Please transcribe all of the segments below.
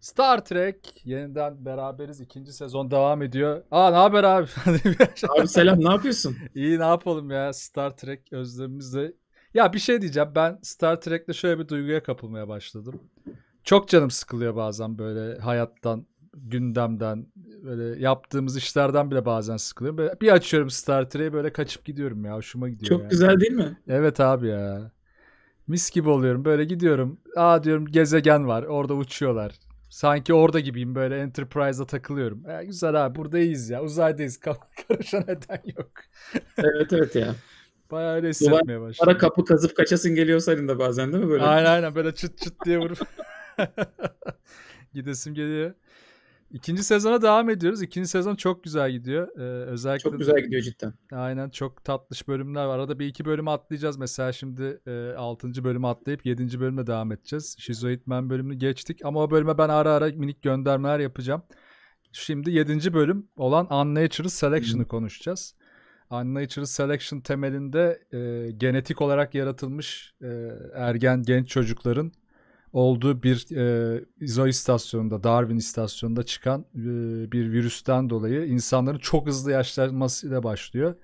Star Trek yeniden beraberiz. ikinci sezon devam ediyor. Aa ne haber abi? abi selam ne yapıyorsun? İyi ne yapalım ya Star Trek özlemimizle. Ya bir şey diyeceğim ben Star Trek'le şöyle bir duyguya kapılmaya başladım. Çok canım sıkılıyor bazen böyle hayattan, gündemden, böyle yaptığımız işlerden bile bazen sıkılıyorum. Böyle bir açıyorum Star Trek'i böyle kaçıp gidiyorum ya. Hoşuma gidiyor Çok yani. güzel değil mi? Evet abi ya. Mis gibi oluyorum. Böyle gidiyorum. Aa diyorum gezegen var. Orada uçuyorlar Sanki orada gibiyim böyle Enterprise'a takılıyorum. Ya e, güzel abi buradayız ya uzaydayız karışan eden yok. evet evet ya. Bayağı öyle hissetmeye başladım. Ara kapı kazıp kaçasın geliyor senin de bazen değil mi böyle? Aynen aynen böyle çıt çıt diye vurup gidesim geliyor. İkinci sezona devam ediyoruz. İkinci sezon çok güzel gidiyor. Ee, özellikle çok güzel de, gidiyor cidden. Aynen çok tatlış bölümler var. Arada bir iki bölüm atlayacağız. Mesela şimdi e, 6. bölümü atlayıp yedinci bölümle devam edeceğiz. Şizoid Man bölümünü geçtik ama o bölüme ben ara ara minik göndermeler yapacağım. Şimdi yedinci bölüm olan Unnatural Selection'ı hmm. konuşacağız. Unnatural Selection temelinde e, genetik olarak yaratılmış e, ergen genç çocukların olduğu bir e, izo istasyonunda, Darwin istasyonunda çıkan e, bir virüsten dolayı insanların çok hızlı yaşlanmasıyla başlıyor.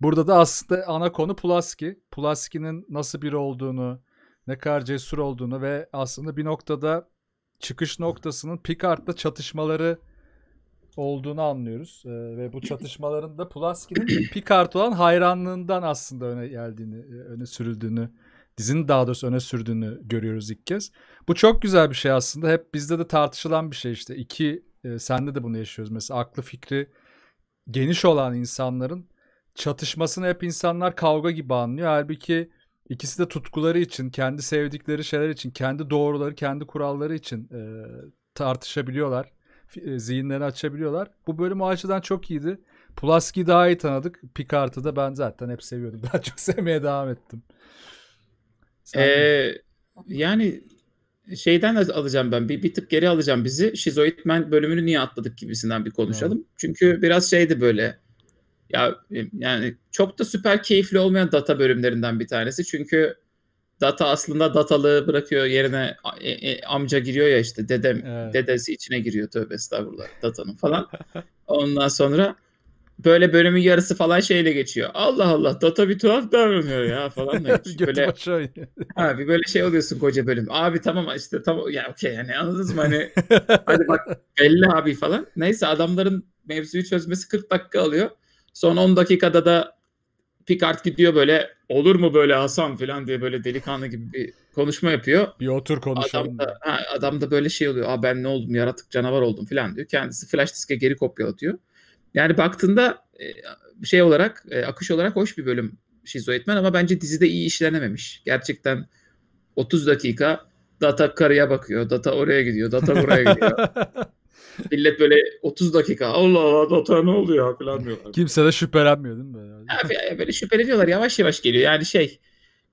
Burada da aslında ana konu Pulaski. Pulaski'nin nasıl biri olduğunu, ne kadar cesur olduğunu ve aslında bir noktada çıkış noktasının Picard'la çatışmaları olduğunu anlıyoruz. Ee, ve bu çatışmaların da Pulaski'nin Picard olan hayranlığından aslında öne geldiğini, e, öne sürüldüğünü dizinin daha doğrusu öne sürdüğünü görüyoruz ilk kez. Bu çok güzel bir şey aslında. Hep bizde de tartışılan bir şey işte. İki e, sende de bunu yaşıyoruz. Mesela aklı fikri geniş olan insanların çatışmasını hep insanlar kavga gibi anlıyor. Halbuki ikisi de tutkuları için, kendi sevdikleri şeyler için, kendi doğruları, kendi kuralları için e, tartışabiliyorlar. E, zihinlerini açabiliyorlar. Bu bölüm o açıdan çok iyiydi. Pulaski'yi daha iyi tanıdık. Picard'ı da ben zaten hep seviyordum. Daha çok sevmeye devam ettim. Ee, yani şeyden alacağım ben bir, bir tık geri alacağım bizi. Şizoidmen bölümünü niye atladık gibisinden bir konuşalım. Çünkü biraz şeydi böyle ya e, yani çok da süper keyifli olmayan data bölümlerinden bir tanesi. Çünkü data aslında datalığı bırakıyor yerine e, e, amca giriyor ya işte dedem Evet. dedesi içine giriyor tövbe estağfurullah datanın falan. Ondan sonra böyle bölümün yarısı falan şeyle geçiyor. Allah Allah Dota bir tuhaf davranıyor ya falan. Da. böyle, ha, bir böyle şey oluyorsun koca bölüm. Abi tamam işte tamam ya okey hani anladınız mı hani hadi bak belli abi falan. Neyse adamların mevzuyu çözmesi 40 dakika alıyor. Son 10 dakikada da Picard gidiyor böyle olur mu böyle Hasan falan diye böyle delikanlı gibi bir konuşma yapıyor. Bir otur konuşalım. Adam da, ha, adam da böyle şey oluyor. Aa ben ne oldum yaratık canavar oldum falan diyor. Kendisi flash diske geri kopyalatıyor. Yani baktığında e, şey olarak e, akış olarak hoş bir bölüm Şizoetmen ama bence dizide iyi işlenememiş. Gerçekten 30 dakika data karıya bakıyor, data oraya gidiyor, data buraya gidiyor. Millet böyle 30 dakika Allah Allah data ne oluyor falan diyorlar. Kimse de şüphelenmiyor değil mi? Böyle? Abi, böyle şüpheleniyorlar yavaş yavaş geliyor. Yani şey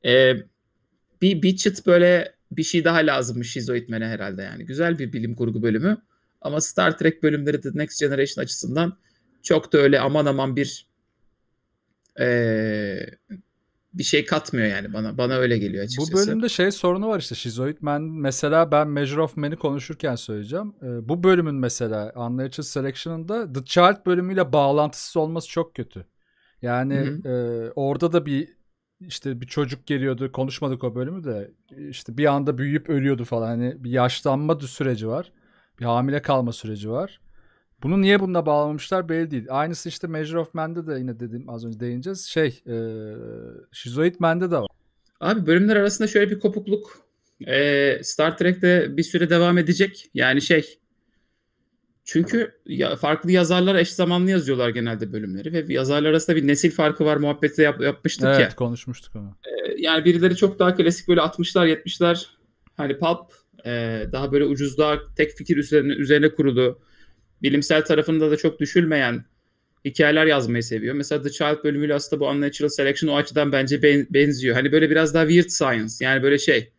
e, bir, bir çıt böyle bir şey daha lazımmış Şizoitmen'e herhalde yani. Güzel bir bilim kurgu bölümü ama Star Trek bölümleri The Next Generation açısından çok da öyle aman aman bir e, bir şey katmıyor yani bana. Bana öyle geliyor açıkçası. Bu bölümde şey sorunu var işte Shizoid Ben Mesela ben Measure of Man'i konuşurken söyleyeceğim. E, bu bölümün mesela Unlimited Selection'ında The Child bölümüyle bağlantısız olması çok kötü. Yani e, orada da bir işte bir çocuk geliyordu konuşmadık o bölümü de işte bir anda büyüyüp ölüyordu falan hani bir yaşlanma süreci var bir hamile kalma süreci var bunu niye bunda bağlamamışlar belli değil. Aynısı işte Measure of Man'de de yine dediğim az önce değineceğiz. Şey e, Şizoid Man'de de var. Abi bölümler arasında şöyle bir kopukluk e, Star Trek'te bir süre devam edecek. Yani şey çünkü ya, farklı yazarlar eş zamanlı yazıyorlar genelde bölümleri ve yazarlar arasında bir nesil farkı var muhabbeti yap, yapmıştık evet, ya. Evet konuşmuştuk onu. E, yani birileri çok daha klasik böyle 60'lar 70'ler hani pulp e, daha böyle ucuz tek fikir üzerine üzerine kurulu bilimsel tarafında da çok düşülmeyen hikayeler yazmayı seviyor. Mesela The Child bölümüyle aslında bu Unnatural Selection o açıdan bence benziyor. Hani böyle biraz daha weird science yani böyle şey.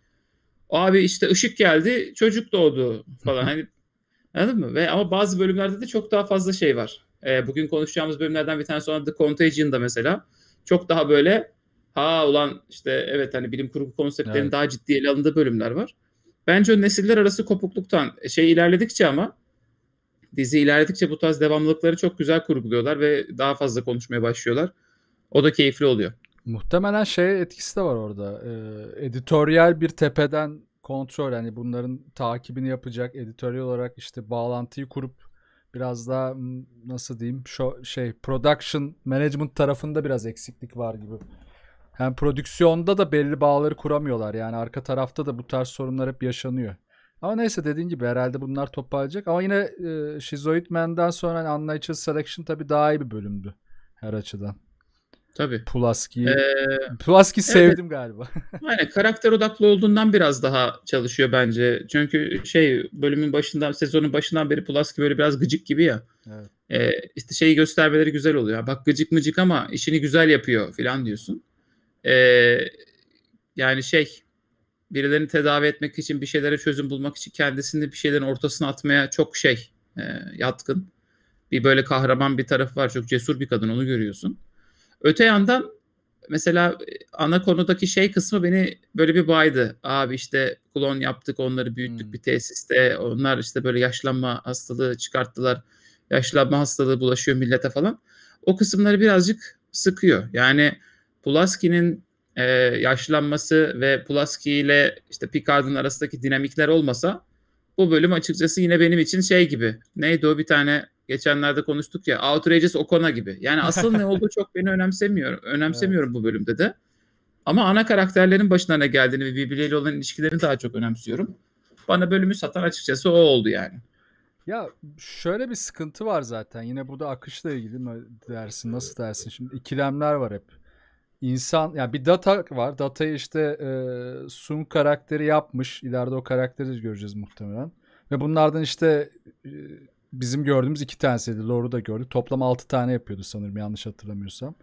Abi işte ışık geldi çocuk doğdu falan hani anladın mı? Ve, ama bazı bölümlerde de çok daha fazla şey var. E, bugün konuşacağımız bölümlerden bir tane sonra The Contagion'da mesela çok daha böyle ha ulan işte evet hani bilim kurgu konseptlerinin evet. daha ciddi ele alındığı bölümler var. Bence o nesiller arası kopukluktan e, şey ilerledikçe ama dizi ilerledikçe bu tarz devamlılıkları çok güzel kurguluyorlar ve daha fazla konuşmaya başlıyorlar. O da keyifli oluyor. Muhtemelen şey etkisi de var orada. Ee, editoryal bir tepeden kontrol yani bunların takibini yapacak editoryal olarak işte bağlantıyı kurup biraz daha nasıl diyeyim şu şey production management tarafında biraz eksiklik var gibi. Hem prodüksiyonda da belli bağları kuramıyorlar. Yani arka tarafta da bu tarz sorunlar hep yaşanıyor. Ama neyse dediğin gibi herhalde bunlar toparlayacak. Ama yine e, Shizoid Man'den sonra hani Unlimited Selection tabii daha iyi bir bölümdü her açıdan. Tabii. Pulaski. ee, Pulaski sevdim galiba. yani karakter odaklı olduğundan biraz daha çalışıyor bence. Çünkü şey bölümün başından sezonun başından beri Pulaski böyle biraz gıcık gibi ya. Evet. Ee, işte şeyi göstermeleri güzel oluyor. Bak gıcık mıcık ama işini güzel yapıyor filan diyorsun. Ee, yani şey birilerini tedavi etmek için bir şeylere çözüm bulmak için kendisini bir şeylerin ortasına atmaya çok şey e, yatkın. Bir böyle kahraman bir tarafı var. Çok cesur bir kadın onu görüyorsun. Öte yandan mesela e, ana konudaki şey kısmı beni böyle bir baydı. Abi işte klon yaptık onları büyüttük hmm. bir tesiste. Onlar işte böyle yaşlanma hastalığı çıkarttılar. Yaşlanma hastalığı bulaşıyor millete falan. O kısımları birazcık sıkıyor. Yani Pulaski'nin e, yaşlanması ve Pulaski ile işte Picard'ın arasındaki dinamikler olmasa bu bölüm açıkçası yine benim için şey gibi. Neydi o bir tane geçenlerde konuştuk ya Outrageous Okona gibi. Yani asıl ne oldu çok beni önemsemiyor. Önemsemiyorum evet. bu bölümde de. Ama ana karakterlerin başına ne geldiğini ve birbirleriyle olan ilişkilerini daha çok önemsiyorum. Bana bölümü satan açıkçası o oldu yani. Ya şöyle bir sıkıntı var zaten. Yine burada akışla ilgili mi dersin, nasıl dersin? Şimdi ikilemler var hep insan yani bir data var. Data'yı işte e, Sun karakteri yapmış. İleride o karakteri göreceğiz muhtemelen. Ve bunlardan işte e, bizim gördüğümüz iki tanesiydi. Lore'u da gördük. Toplam altı tane yapıyordu sanırım yanlış hatırlamıyorsam.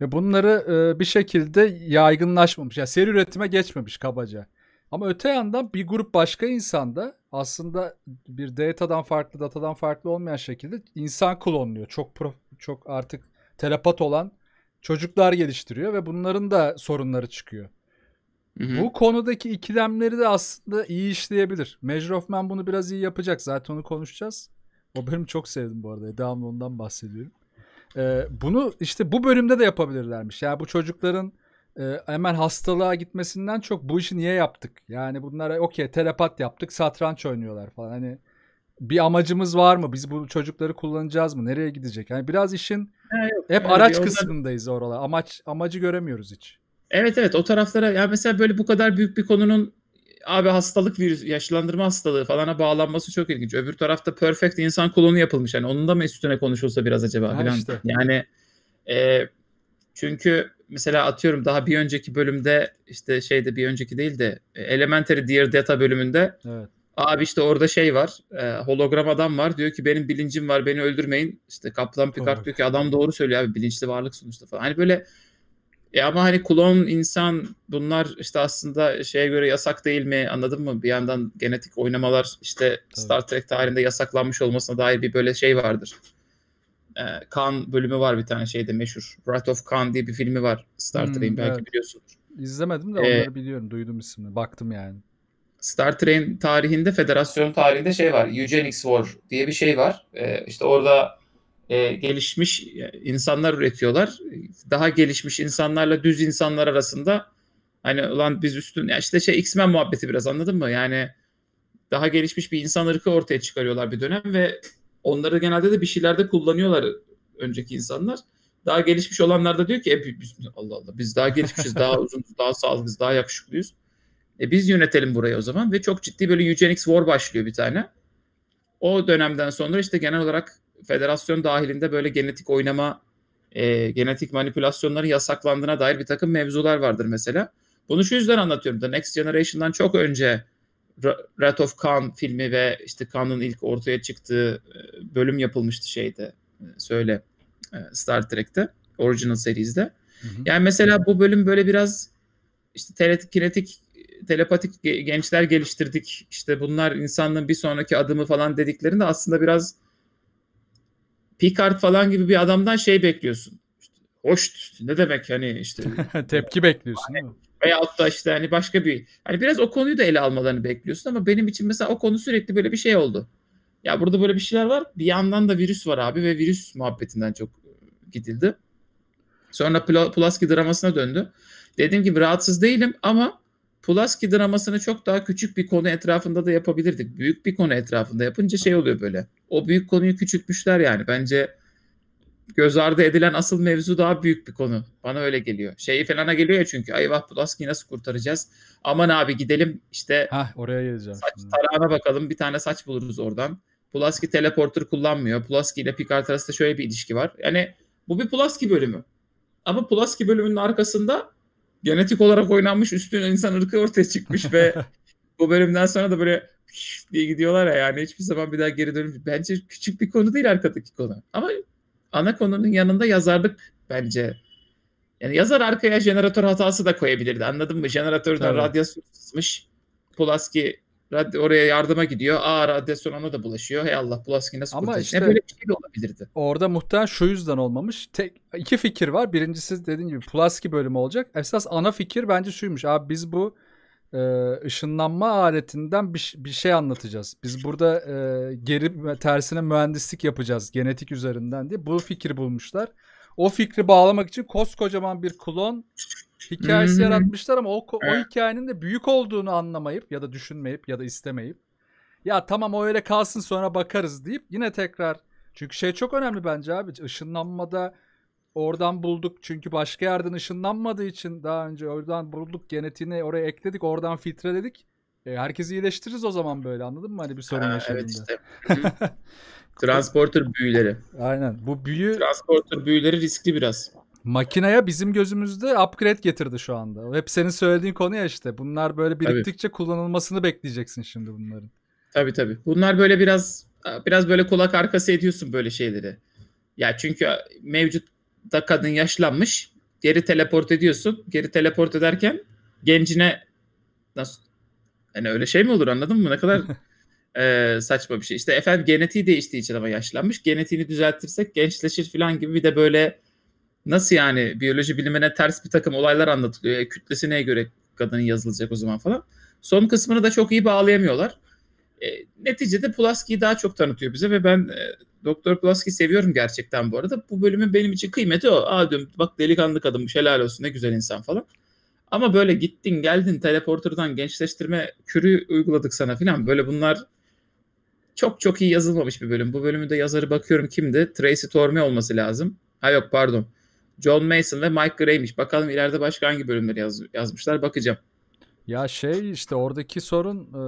Ve bunları e, bir şekilde yaygınlaşmamış. Yani seri üretime geçmemiş kabaca. Ama öte yandan bir grup başka insan da aslında bir datadan farklı, datadan farklı olmayan şekilde insan klonluyor. Çok pro, çok artık telepat olan çocuklar geliştiriyor ve bunların da sorunları çıkıyor. Hı-hı. Bu konudaki ikilemleri de aslında iyi işleyebilir. Measure bunu biraz iyi yapacak. Zaten onu konuşacağız. O bölümü çok sevdim bu arada. Devamlı ondan bahsediyorum. Ee, bunu işte bu bölümde de yapabilirlermiş. Yani bu çocukların e, hemen hastalığa gitmesinden çok bu işi niye yaptık? Yani bunlara okey telepat yaptık satranç oynuyorlar falan. Hani bir amacımız var mı? Biz bu çocukları kullanacağız mı? Nereye gidecek? Yani biraz işin ha, yok, hep araç kısmındayız onlar... oralar. Amaç amacı göremiyoruz hiç. Evet evet o taraflara ya yani mesela böyle bu kadar büyük bir konunun abi hastalık virüs yaşlandırma hastalığı falana bağlanması çok ilginç. Öbür tarafta perfect insan klonu yapılmış. Yani onun da mı üstüne konuşulsa biraz acaba ha, Işte. Yani e, çünkü mesela atıyorum daha bir önceki bölümde işte şeyde bir önceki değil de e, Elementary Dear Data bölümünde evet. Abi işte orada şey var. E, hologram adam var. Diyor ki benim bilincim var. Beni öldürmeyin. İşte Kaplan Picard oh. diyor ki adam doğru söylüyor abi. Bilinçli varlık sonuçta falan. Hani böyle e ama hani klon, insan bunlar işte aslında şeye göre yasak değil mi anladın mı? Bir yandan genetik oynamalar işte Tabii. Star Trek tarihinde yasaklanmış olmasına dair bir böyle şey vardır. Ee, kan bölümü var bir tane şeyde meşhur. Wrath of Khan diye bir filmi var Star hmm, Trek'in belki evet. biliyorsunuz. İzlemedim de e, onları biliyorum. Duydum ismini. Baktım yani. Star Trek tarihinde, federasyon tarihinde şey var. Eugenics War diye bir şey var. E, işte orada e, gelişmiş insanlar üretiyorlar. Daha gelişmiş insanlarla düz insanlar arasında hani ulan biz üstün ya işte şey X-Men muhabbeti biraz anladın mı? Yani daha gelişmiş bir insan ırkı ortaya çıkarıyorlar bir dönem ve onları genelde de bir şeylerde kullanıyorlar önceki insanlar. Daha gelişmiş olanlar da diyor ki e, biz, Allah Allah biz daha gelişmişiz, daha uzunuz, daha sağlıklıyız, daha yakışıklıyız. E biz yönetelim burayı o zaman ve çok ciddi böyle eugenics war başlıyor bir tane. O dönemden sonra işte genel olarak federasyon dahilinde böyle genetik oynama, e, genetik manipülasyonların yasaklandığına dair bir takım mevzular vardır mesela. Bunu şu yüzden anlatıyorum. The Next Generation'dan çok önce Rat of Khan filmi ve işte Khan'ın ilk ortaya çıktığı e, bölüm yapılmıştı şeyde. E, söyle e, Star Trek'te, original serizde. Yani mesela bu bölüm böyle biraz işte telekinetik telepatik gençler geliştirdik. İşte bunlar insanlığın bir sonraki adımı falan dediklerinde aslında biraz Picard falan gibi bir adamdan şey bekliyorsun. İşte, hoş ne demek hani işte tepki bekliyorsun değil mi? Veya da işte hani başka bir hani biraz o konuyu da ele almalarını bekliyorsun ama benim için mesela o konu sürekli böyle bir şey oldu. Ya burada böyle bir şeyler var. Bir yandan da virüs var abi ve virüs muhabbetinden çok e, gidildi. Sonra Pulaski dramasına döndü. Dediğim gibi rahatsız değilim ama Pulaski dramasını çok daha küçük bir konu etrafında da yapabilirdik. Büyük bir konu etrafında yapınca şey oluyor böyle. O büyük konuyu küçültmüşler yani. Bence göz ardı edilen asıl mevzu daha büyük bir konu. Bana öyle geliyor. Şeyi falana geliyor ya çünkü eyvah Pulaski'yi nasıl kurtaracağız? Aman abi gidelim işte Hah, oraya geleceğim. saç tarağına bakalım bir tane saç buluruz oradan. Pulaski teleporter kullanmıyor. Pulaski ile Picard arasında şöyle bir ilişki var. Yani bu bir Pulaski bölümü. Ama Pulaski bölümünün arkasında genetik olarak oynanmış üstün insan ırkı ortaya çıkmış ve bu bölümden sonra da böyle diye gidiyorlar ya yani hiçbir zaman bir daha geri dönüp bence küçük bir konu değil arkadaki konu. Ama ana konunun yanında yazarlık bence. Yani yazar arkaya jeneratör hatası da koyabilirdi anladın mı? Jeneratörden radyasyon sızmış. Pulaski Radde oraya yardıma gidiyor. Aa sonra ona da bulaşıyor. Hey Allah bulaşkı nasıl Ama Işte, böyle bir şey de olabilirdi. Orada muhtemelen şu yüzden olmamış. Tek, iki fikir var. Birincisi dediğin gibi Pulaski bölümü olacak. Esas ana fikir bence şuymuş. Abi biz bu e, ışınlanma aletinden bir, bir şey anlatacağız. Biz burada e, geri tersine mühendislik yapacağız genetik üzerinden diye bu fikri bulmuşlar. O fikri bağlamak için koskocaman bir klon hikayesi hmm. yaratmışlar ama o, o hikayenin de büyük olduğunu anlamayıp ya da düşünmeyip ya da istemeyip ya tamam o öyle kalsın sonra bakarız deyip yine tekrar çünkü şey çok önemli bence abi ışınlanmada oradan bulduk çünkü başka yerden ışınlanmadığı için daha önce oradan bulduk genetiğini oraya ekledik oradan filtreledik. E, herkesi iyileştiririz o zaman böyle anladın mı? Hani bir sorun yaşadığında. Evet işte. Transporter büyüleri. Aynen bu büyü. Transporter büyüleri riskli biraz makineye bizim gözümüzde upgrade getirdi şu anda. Hep senin söylediğin konu ya işte. Bunlar böyle biriktikçe tabii. kullanılmasını bekleyeceksin şimdi bunların. Tabii tabii. Bunlar böyle biraz biraz böyle kulak arkası ediyorsun böyle şeyleri. Ya çünkü mevcut da kadın yaşlanmış. Geri teleport ediyorsun. Geri teleport ederken gencine nasıl Yani öyle şey mi olur anladın mı? Ne kadar e, saçma bir şey. İşte efendim genetiği değiştiği için ama yaşlanmış. Genetiğini düzeltirsek gençleşir falan gibi bir de böyle Nasıl yani biyoloji bilimine ters bir takım olaylar anlatılıyor. E, kütlesi neye göre kadının yazılacak o zaman falan. Son kısmını da çok iyi bağlayamıyorlar. E, neticede Pulaski'yi daha çok tanıtıyor bize ve ben e, Doktor Pulaski seviyorum gerçekten bu arada. Bu bölümün benim için kıymeti o. Aa diyorum bak delikanlı kadınmış helal olsun ne güzel insan falan. Ama böyle gittin geldin teleporterdan gençleştirme kürü uyguladık sana filan. Böyle bunlar çok çok iyi yazılmamış bir bölüm. Bu bölümü de yazarı bakıyorum kimdi? Tracy Torme olması lazım. Ha yok pardon. John Mason ve Mike Gray'miş. Bakalım ileride başka hangi bölümleri yaz, yazmışlar bakacağım. Ya şey işte oradaki sorun e,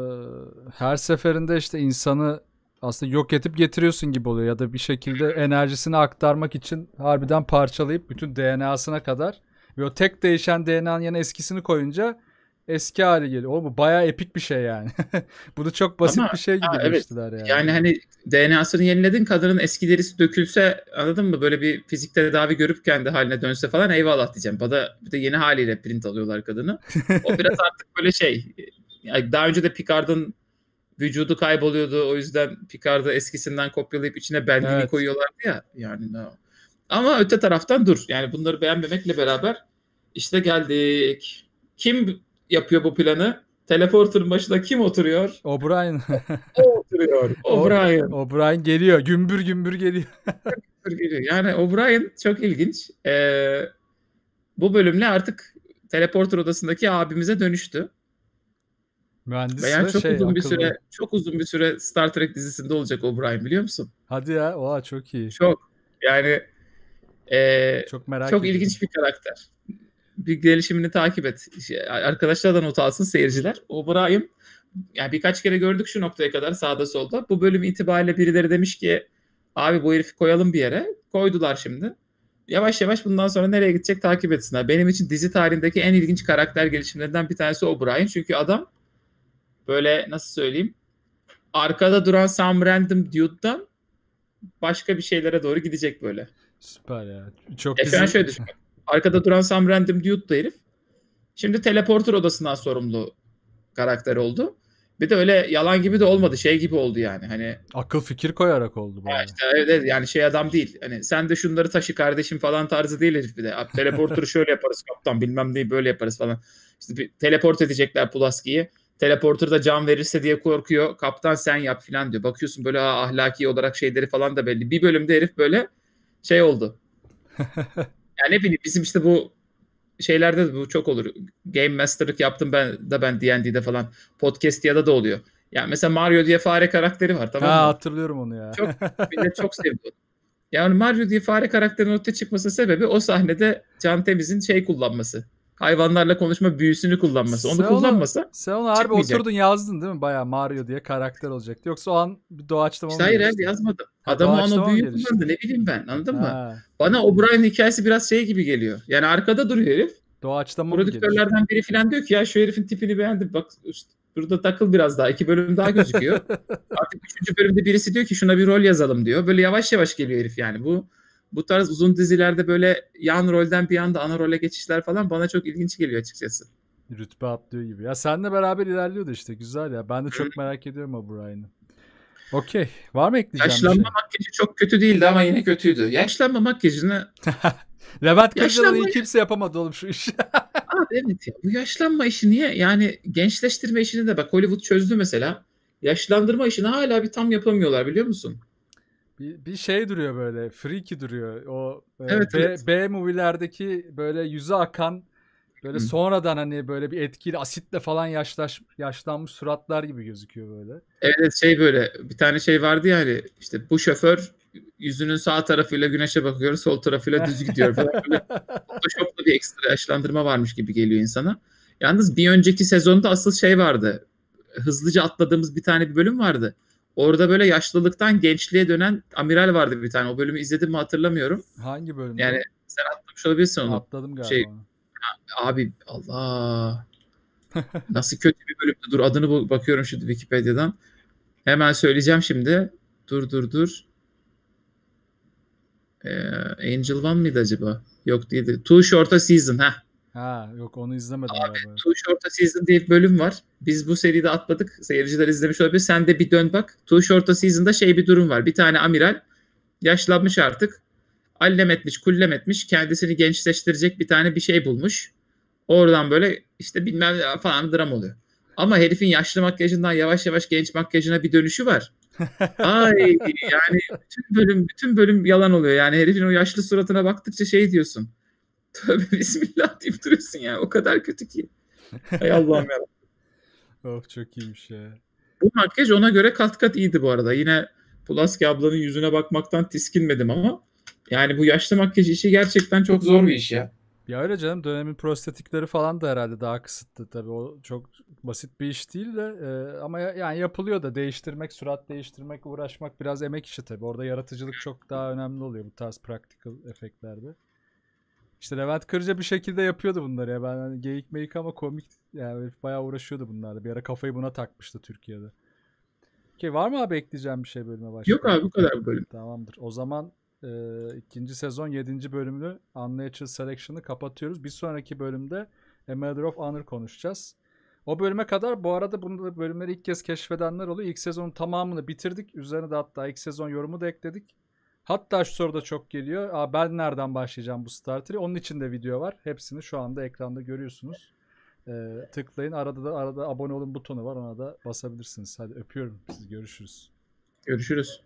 her seferinde işte insanı aslında yok edip getiriyorsun gibi oluyor ya da bir şekilde enerjisini aktarmak için harbiden parçalayıp bütün DNA'sına kadar ve o tek değişen DNA'nın yerine eskisini koyunca eski hali geliyor. Oğlum bu bayağı epik bir şey yani. Bu da çok basit Ama, bir şey gibi geçtiler evet. yani. Yani hani DNA'sını yeniledin kadının eski derisi dökülse anladın mı böyle bir fizikte tedavi görüp kendi haline dönse falan eyvallah diyeceğim. Bada bir de yeni haliyle print alıyorlar kadını. O biraz artık böyle şey. Yani daha önce de Picard'ın vücudu kayboluyordu. O yüzden Picard'ı eskisinden kopyalayıp içine benliğini evet. koyuyorlardı ya. Yani no. Ama öte taraftan dur. Yani bunları beğenmemekle beraber işte geldik. Kim yapıyor bu planı. Teleporter'ın başında kim oturuyor? O'Brien. o oturuyor. O'Brien. O'Brien geliyor. Gümbür gümbür geliyor. gümbür geliyor. Yani O'Brien çok ilginç. Ee, bu bölümle artık teleporter odasındaki abimize dönüştü. Mühendis Ve yani çok şey, uzun bir akıllı. süre çok uzun bir süre Star Trek dizisinde olacak O'Brien biliyor musun? Hadi ya. Oha çok iyi. Çok. Yani e, çok merak Çok ediyorum. ilginç bir karakter bir gelişimini takip et. Arkadaşlar da not alsın seyirciler. O Brahim yani birkaç kere gördük şu noktaya kadar sağda solda. Bu bölüm itibariyle birileri demiş ki abi bu herifi koyalım bir yere. Koydular şimdi. Yavaş yavaş bundan sonra nereye gidecek takip etsinler. Benim için dizi tarihindeki en ilginç karakter gelişimlerinden bir tanesi o Brian Çünkü adam böyle nasıl söyleyeyim arkada duran Sam Random Dude'dan başka bir şeylere doğru gidecek böyle. Süper ya. Çok ya güzel. şöyle düşün. Arkada duran Sam Random Dude'du herif. Şimdi teleporter odasından sorumlu karakter oldu. Bir de öyle yalan gibi de olmadı. Şey gibi oldu yani. Hani akıl fikir koyarak oldu bu. Ya işte evet yani şey adam değil. Hani sen de şunları taşı kardeşim falan tarzı değil herif bir de. Teleporter'ı şöyle yaparız kaptan bilmem neyi böyle yaparız falan. İşte bir teleport edecekler Pulaski'yi. Teleporter da can verirse diye korkuyor. Kaptan sen yap falan diyor. Bakıyorsun böyle ahlaki olarak şeyleri falan da belli. Bir bölümde herif böyle şey oldu. Yani ne bileyim bizim işte bu şeylerde de bu çok olur. Game Master'lık yaptım ben da ben D&D'de falan. Podcast ya da da oluyor. Yani mesela Mario diye fare karakteri var tamam mı? Ha, hatırlıyorum onu ya. Çok, de çok sevdim. Yani Mario diye fare karakterinin ortaya çıkması sebebi o sahnede Can Temiz'in şey kullanması hayvanlarla konuşma büyüsünü kullanması. Onu sen kullanmasa onu, Sen onu harbi oturdun yazdın değil mi? Baya Mario diye karakter olacak. Yoksa o an bir doğaçlama işte Hayır hayır yazmadım. Ha, Adam o an o büyüyü kullandı. Ne bileyim ben anladın ha. mı? Bana o Brian hikayesi biraz şey gibi geliyor. Yani arkada duruyor herif. Doğaçlama Prodüktörlerden biri falan diyor ki ya şu herifin tipini beğendim. Bak işte Burada takıl biraz daha. iki bölüm daha gözüküyor. Artık üçüncü bölümde birisi diyor ki şuna bir rol yazalım diyor. Böyle yavaş yavaş geliyor herif yani. Bu bu tarz uzun dizilerde böyle yan rolden bir anda ana role geçişler falan bana çok ilginç geliyor açıkçası. Rütbe atlıyor gibi. Ya seninle beraber ilerliyordu işte güzel ya. Ben de çok merak ediyorum o Brian'ı. Okey. Var mı ekleyeceğim Yaşlanma şey? makyajı çok kötü değildi ama yine kötüydü. Yaşlanma makyajını... Levent Kırcalı'yı yaşlanma... kimse yapamadı oğlum şu işi. Abi evet ya. Bu yaşlanma işi niye? Yani gençleştirme işini de bak Hollywood çözdü mesela. Yaşlandırma işini hala bir tam yapamıyorlar biliyor musun? Bir, bir şey duruyor böyle. Freaky duruyor. O e, evet, B, evet. B movie'lerdeki böyle yüzü akan böyle Hı. sonradan hani böyle bir etkili asitle falan yaşlaş, yaşlanmış suratlar gibi gözüküyor böyle. Evet şey böyle bir tane şey vardı ya hani, işte bu şoför yüzünün sağ tarafıyla güneşe bakıyor, sol tarafıyla düz gidiyor falan. Böyle bir ekstra yaşlandırma varmış gibi geliyor insana. Yalnız bir önceki sezonda asıl şey vardı. Hızlıca atladığımız bir tane bir bölüm vardı. Orada böyle yaşlılıktan gençliğe dönen amiral vardı bir tane. O bölümü izledim mi hatırlamıyorum. Hangi bölüm? Yani sen atlamış olabilirsin onu. Atladım galiba. Şey, abi Allah. Nasıl kötü bir bölümdü. Dur adını bakıyorum şimdi Wikipedia'dan. Hemen söyleyeceğim şimdi. Dur dur dur. Ee, Angel One mıydı acaba? Yok değildi. Too Short a Season. Heh. Ha yok onu izlemedim Abi, galiba. Two Short a Season diye bir bölüm var. Biz bu seride atladık. Seyirciler izlemiş olabilir. Sen de bir dön bak. Two Short a Season'da şey bir durum var. Bir tane amiral yaşlanmış artık. Allem etmiş, kullem etmiş. Kendisini gençleştirecek bir tane bir şey bulmuş. Oradan böyle işte bilmem falan dram oluyor. Ama herifin yaşlı makyajından yavaş yavaş genç makyajına bir dönüşü var. Ay yani bütün bölüm bütün bölüm yalan oluyor. Yani herifin o yaşlı suratına baktıkça şey diyorsun. tövbe bismillah deyip duruyorsun yani. O kadar kötü ki. Hay Allah'ım ya. Of oh, çok iyiymiş ya. Bu makyaj ona göre kat kat iyiydi bu arada. Yine Pulaski ablanın yüzüne bakmaktan tiskinmedim ama yani bu yaşlı makyaj işi gerçekten çok zor bir iş ya. Ya öyle canım dönemin prostetikleri falan da herhalde daha kısıtlı tabii o çok basit bir iş değil de e, ama ya, yani yapılıyor da değiştirmek, surat değiştirmek, uğraşmak biraz emek işi tabii. Orada yaratıcılık çok daha önemli oluyor bu tarz practical efektlerde. İşte Levent Kırca bir şekilde yapıyordu bunları ya. Ben hani geyik meyik ama komik yani bayağı uğraşıyordu bunlarda. Bir ara kafayı buna takmıştı Türkiye'de. Ki var mı abi ekleyeceğim bir şey bölüme başka? Yok abi bu kadar bu bölüm. Tamamdır. O zaman e, ikinci sezon yedinci bölümünü Unnatural Selection'ı kapatıyoruz. Bir sonraki bölümde A Matter of Honor konuşacağız. O bölüme kadar bu arada bunu bölümleri ilk kez keşfedenler oluyor. İlk sezonun tamamını bitirdik. Üzerine de hatta ilk sezon yorumu da ekledik. Hatta şu soruda çok geliyor. Aa, ben nereden başlayacağım bu starter'ı? Onun için de video var. Hepsini şu anda ekranda görüyorsunuz. Ee, tıklayın. Arada da arada abone olun butonu var. Ona da basabilirsiniz. Hadi öpüyorum. Siz görüşürüz. Görüşürüz.